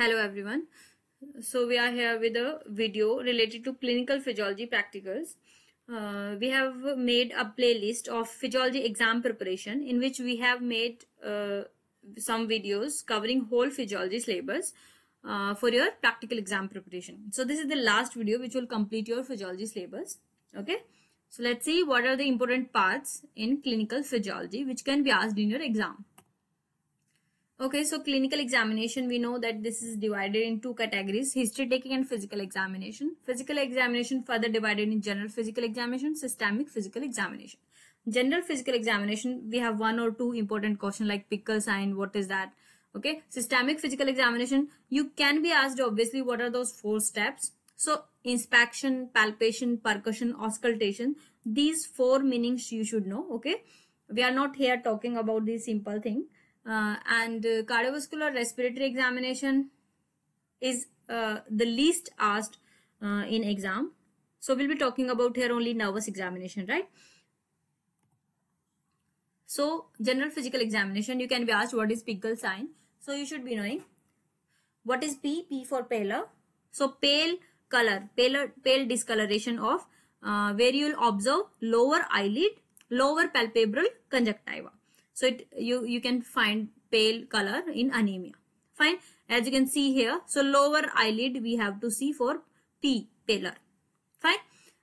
Hello everyone. So we are here with a video related to clinical physiology practicals. Uh, we have made a playlist of physiology exam preparation in which we have made uh, some videos covering whole physiology syllabus uh, for your practical exam preparation. So this is the last video which will complete your physiology syllabus. Okay. So let's see what are the important parts in clinical physiology which can be asked in your exam. Okay, so clinical examination, we know that this is divided in two categories, history taking and physical examination. Physical examination further divided in general physical examination, systemic physical examination. General physical examination, we have one or two important question like pickle sign, what is that? Okay, systemic physical examination, you can be asked obviously what are those four steps. So inspection, palpation, percussion, auscultation, these four meanings you should know. Okay, we are not here talking about the simple thing uh, and cardiovascular uh, respiratory examination is uh, the least asked in exam. So we'll be talking about here only nervous examination, right? So general physical examination, you can be asked what is Pickel sign. So you should be knowing what is P, P for paler. So pale color, paler, pale discoloration of uh, where you will observe lower eyelid, lower palpebral conjunctiva. So it, you, you can find pale color in anemia. Fine. As you can see here, so lower eyelid we have to see for P, paler. Fine.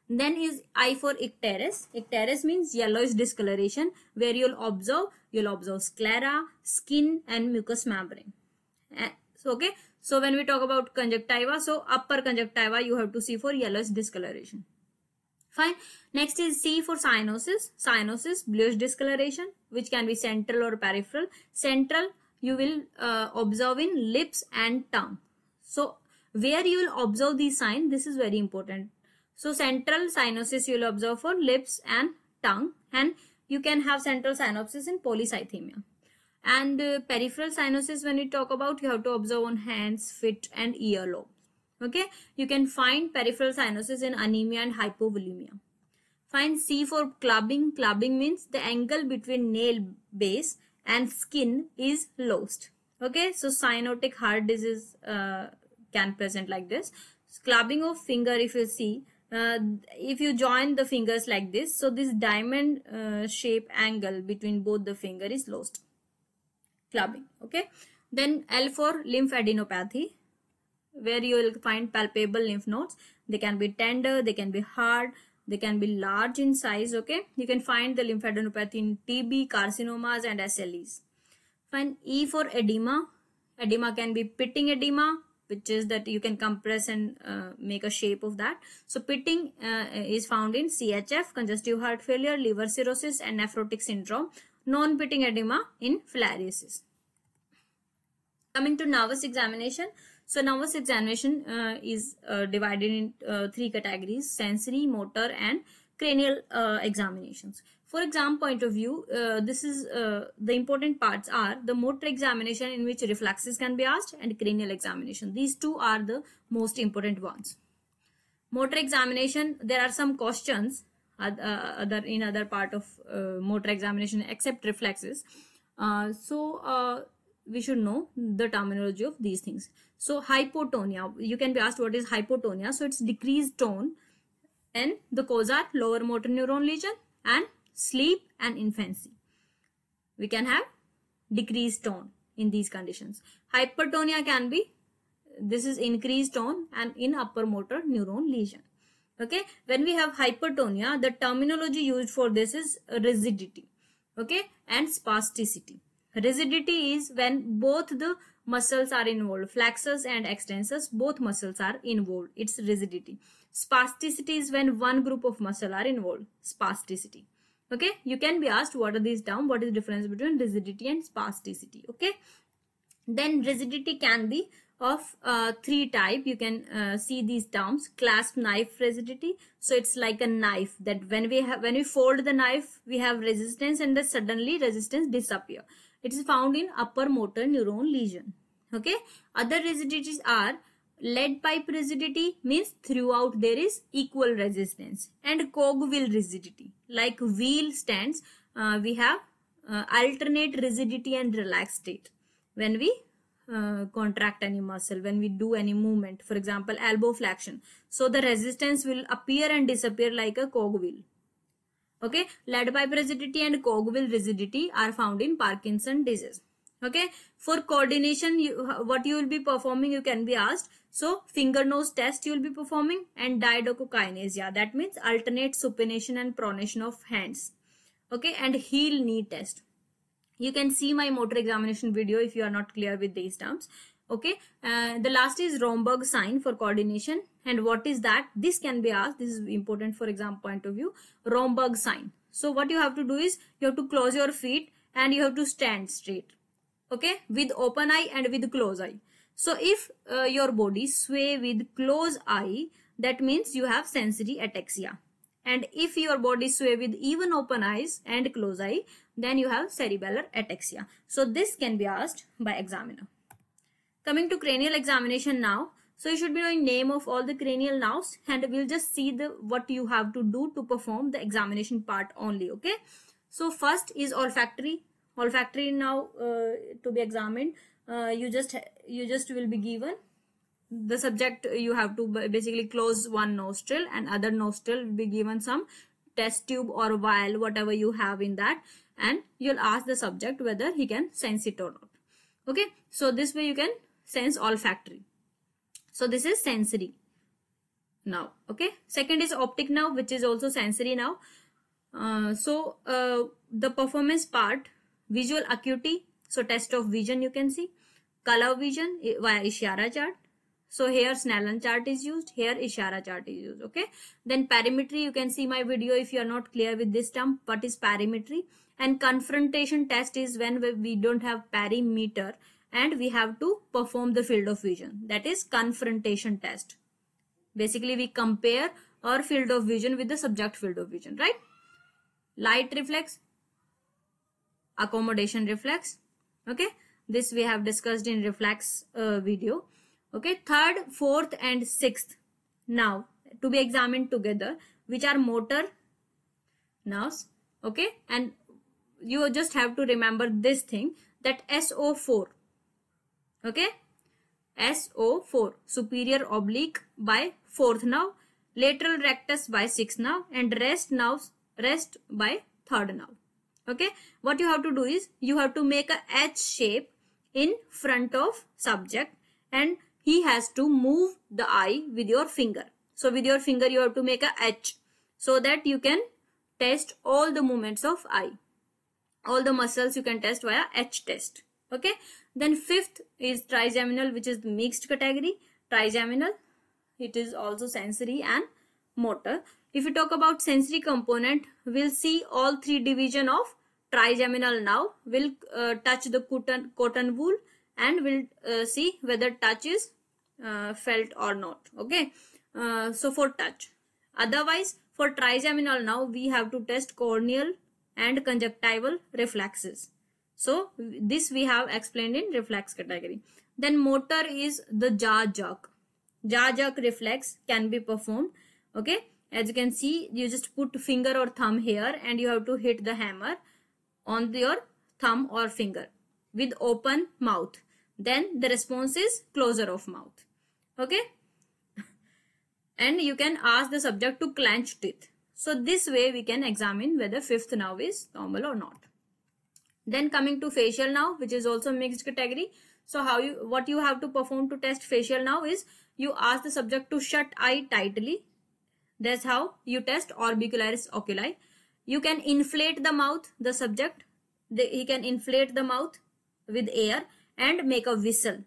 Then is I for icterus. Icterus means yellowish discoloration where you'll observe, you'll observe sclera, skin and mucous membrane. So, okay. So when we talk about conjunctiva, so upper conjunctiva you have to see for yellowish discoloration. Fine. Next is C for cyanosis. Cyanosis, bluish discoloration which can be central or peripheral. Central you will uh, observe in lips and tongue. So where you will observe the sign, this is very important. So central cyanosis you will observe for lips and tongue and you can have central synopsis in polycythemia. And uh, peripheral cyanosis when we talk about you have to observe on hands, feet and earlobe. Okay, you can find peripheral cyanosis in anemia and hypovolemia. Find C for clubbing. Clubbing means the angle between nail base and skin is lost. Okay, so cyanotic heart disease uh, can present like this. Clubbing of finger, if you see, uh, if you join the fingers like this, so this diamond uh, shape angle between both the finger is lost. Clubbing, okay. Then L for lymphadenopathy, where you will find palpable lymph nodes. They can be tender, they can be hard, they can be large in size, okay? You can find the lymphadenopathy in TB, carcinomas and SLEs. Find E for edema. Edema can be pitting edema, which is that you can compress and uh, make a shape of that. So pitting uh, is found in CHF, congestive heart failure, liver cirrhosis and nephrotic syndrome. Non-pitting edema in filariasis. Coming to nervous examination, so nervous examination uh, is uh, divided in uh, three categories, sensory, motor and cranial uh, examinations. For exam point of view, uh, this is uh, the important parts are the motor examination in which reflexes can be asked and cranial examination. These two are the most important ones. Motor examination, there are some questions other in other part of motor examination except reflexes. so we should know the terminology of these things. So hypotonia, you can be asked what is hypotonia. So it's decreased tone and the cause are lower motor neuron lesion and sleep and infancy. We can have decreased tone in these conditions. Hypertonia can be, this is increased tone and in upper motor neuron lesion. Okay, when we have hypertonia, the terminology used for this is rigidity, okay, and spasticity. Rigidity is when both the muscles are involved. Flexors and extensors, both muscles are involved. It's rigidity. Spasticity is when one group of muscle are involved. Spasticity. Okay, you can be asked what are these terms, what is the difference between rigidity and spasticity. Okay, then rigidity can be of uh, three type you can uh, see these terms clasp knife rigidity so it's like a knife that when we when we fold the knife we have resistance and then suddenly resistance disappear it is found in upper motor neuron lesion. Okay. Other rigidities are lead pipe rigidity means throughout there is equal resistance and cogwheel rigidity like wheel stands uh, we have uh, alternate rigidity and relaxed state when we uh, contract any muscle when we do any movement for example elbow flexion so the resistance will appear and disappear like a cogwheel Okay, lead pipe rigidity and cogwheel rigidity are found in Parkinson disease. Okay, for coordination, you, what you will be performing, you can be asked. So, finger nose test you will be performing and diadochokinesia. That means alternate supination and pronation of hands. Okay, and heel knee test. You can see my motor examination video if you are not clear with these terms okay uh, the last is romberg sign for coordination and what is that? This can be asked. This is important for exam point of view. Romberg sign. So what you have to do is you have to close your feet and you have to stand straight. Okay. With open eye and with close eye. So if uh, your body sway with close eye, that means you have sensory ataxia. And if your body sway with even open eyes and close eye, then you have cerebellar ataxia. So this can be asked by examiner. Coming to cranial examination now. So you should be knowing name of all the cranial nerves and we'll just see the what you have to do to perform the examination part only. Okay. So first is olfactory. Olfactory now uh, to be examined. Uh, you just you just will be given the subject you have to basically close one nostril and other nostril will be given some test tube or vial whatever you have in that and you'll ask the subject whether he can sense it or not okay so this way you can sense olfactory so this is sensory now. Okay. Second is optic nerve, which is also sensory now. Uh, so uh, the performance part, visual acuity. So test of vision you can see. Color vision eh, via Ishara chart. So here Snellen chart is used. Here Ishara chart is used. Okay. Then perimetry. You can see my video if you are not clear with this term. What is perimetry? And confrontation test is when we don't have perimeter and we have to perform the field of vision that is confrontation test. Basically we compare our field of vision with the subject field of vision, right? Light reflex, accommodation reflex, okay? This we have discussed in reflex uh, video, okay? Third, fourth and sixth now to be examined together which are motor nerves, okay? And you just have to remember this thing that SO4 Okay. SO4 superior oblique by 4th nerve, lateral rectus by 6th nerve and rest nerves rest by 3rd nerve. Okay. What you have to do is you have to make a H shape in front of subject and he has to move the eye with your finger. So with your finger you have to make a H so that you can test all the movements of eye. All the muscles you can test via H test okay then fifth is trigeminal which is the mixed category trigeminal it is also sensory and motor if you talk about sensory component we'll see all three division of trigeminal now we'll uh, touch the cotton cotton wool and we'll uh, see whether touch is uh, felt or not okay uh, so for touch otherwise for trigeminal now we have to test corneal and conjunctival reflexes so this we have explained in reflex category. Then motor is the jaw jerk. Jaw jerk reflex can be performed. Okay. As you can see, you just put finger or thumb here and you have to hit the hammer on your thumb or finger with open mouth. Then the response is closure of mouth. Okay. And you can ask the subject to clench teeth. So this way we can examine whether fifth nerve is normal or not. Then coming to facial now, which is also mixed category. So how you what you have to perform to test facial now is you ask the subject to shut eye tightly. That's how you test orbicularis oculi. You can inflate the mouth, the subject. The, he can inflate the mouth with air and make a whistle.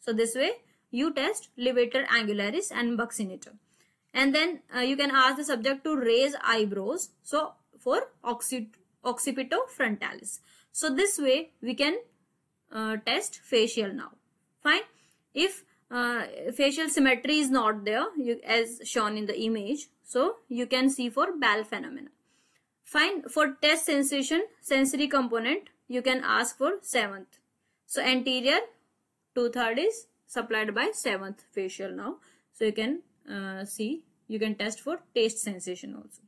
So this way you test levator angularis and buccinator. And then uh, you can ask the subject to raise eyebrows. So for occipito frontalis. So this way we can uh, test facial now. Fine. If uh, facial symmetry is not there you, as shown in the image. So you can see for bal phenomena. Fine. For test sensation, sensory component, you can ask for seventh. So anterior two-third is supplied by seventh facial now. So you can uh, see, you can test for taste sensation also.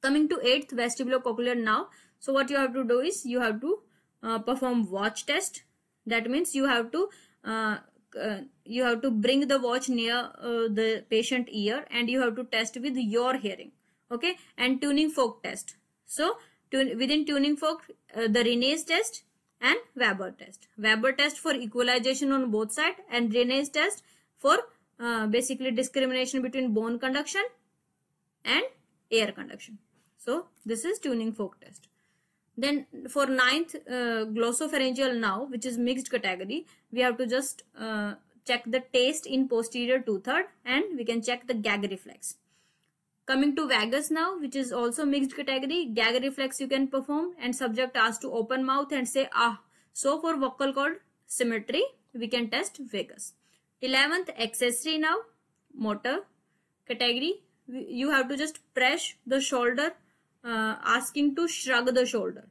Coming to eighth vestibulocochlear now, so what you have to do is you have to uh, perform watch test. That means you have to uh, uh, you have to bring the watch near uh, the patient ear and you have to test with your hearing. Okay, and tuning fork test. So within tuning fork, uh, the Rene's test and Weber test. Weber test for equalization on both sides and Rene's test for uh, basically discrimination between bone conduction and air conduction. So this is tuning fork test. Then for ninth uh, glossopharyngeal now, which is mixed category, we have to just uh, check the taste in posterior two-third and we can check the gag reflex. Coming to vagus now, which is also mixed category, gag reflex you can perform and subject asked to open mouth and say ah. So for vocal cord symmetry, we can test vagus. 11th accessory now, motor category, you have to just press the shoulder uh, asking to shrug the shoulder.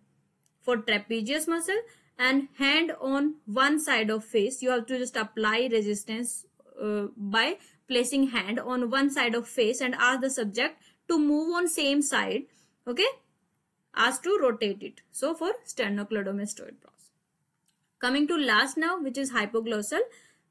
For trapezius muscle and hand on one side of face, you have to just apply resistance uh, by placing hand on one side of face and ask the subject to move on same side. Okay. Ask to rotate it. So for sternocleidomastoid process. Coming to last now, which is hypoglossal.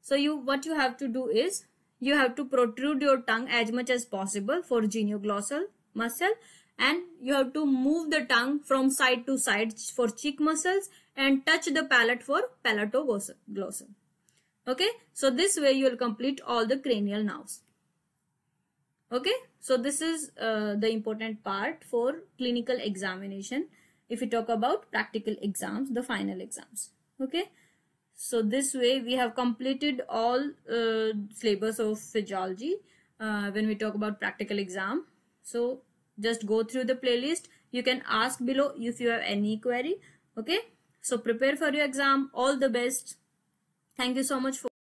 So you what you have to do is you have to protrude your tongue as much as possible for genioglossal muscle and you have to move the tongue from side to side for cheek muscles and touch the palate for palatoglossal. Okay, so this way you will complete all the cranial nerves. Okay, so this is uh, the important part for clinical examination. If we talk about practical exams, the final exams. Okay, so this way we have completed all uh, syllabus of physiology uh, when we talk about practical exam. So just go through the playlist. You can ask below if you have any query. Okay. So prepare for your exam. All the best. Thank you so much for